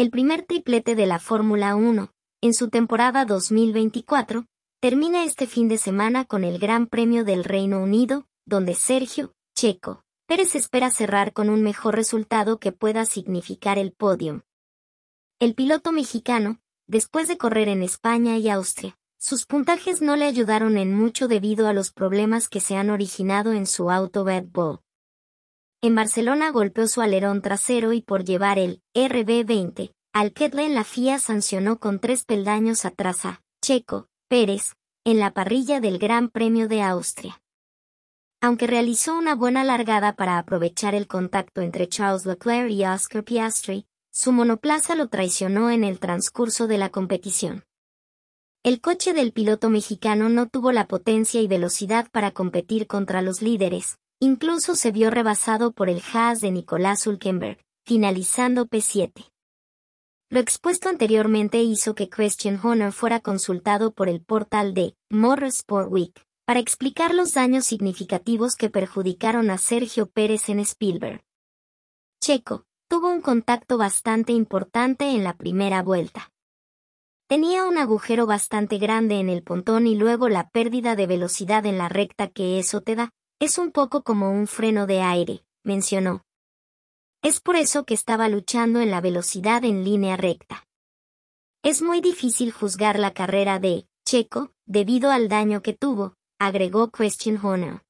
el primer triplete de la Fórmula 1, en su temporada 2024, termina este fin de semana con el Gran Premio del Reino Unido, donde Sergio, Checo, Pérez espera cerrar con un mejor resultado que pueda significar el podium. El piloto mexicano, después de correr en España y Austria, sus puntajes no le ayudaron en mucho debido a los problemas que se han originado en su auto Red en Barcelona golpeó su alerón trasero y por llevar el RB20, al en la FIA sancionó con tres peldaños atrás a Checo Pérez en la parrilla del Gran Premio de Austria. Aunque realizó una buena largada para aprovechar el contacto entre Charles Leclerc y Oscar Piastri, su monoplaza lo traicionó en el transcurso de la competición. El coche del piloto mexicano no tuvo la potencia y velocidad para competir contra los líderes, Incluso se vio rebasado por el Haas de Nicolás Ulkenberg, finalizando P7. Lo expuesto anteriormente hizo que Christian Honor fuera consultado por el portal de Motorsport Week para explicar los daños significativos que perjudicaron a Sergio Pérez en Spielberg. Checo tuvo un contacto bastante importante en la primera vuelta. Tenía un agujero bastante grande en el pontón y luego la pérdida de velocidad en la recta que eso te da, es un poco como un freno de aire, mencionó. Es por eso que estaba luchando en la velocidad en línea recta. Es muy difícil juzgar la carrera de Checo, debido al daño que tuvo, agregó Christian Horner.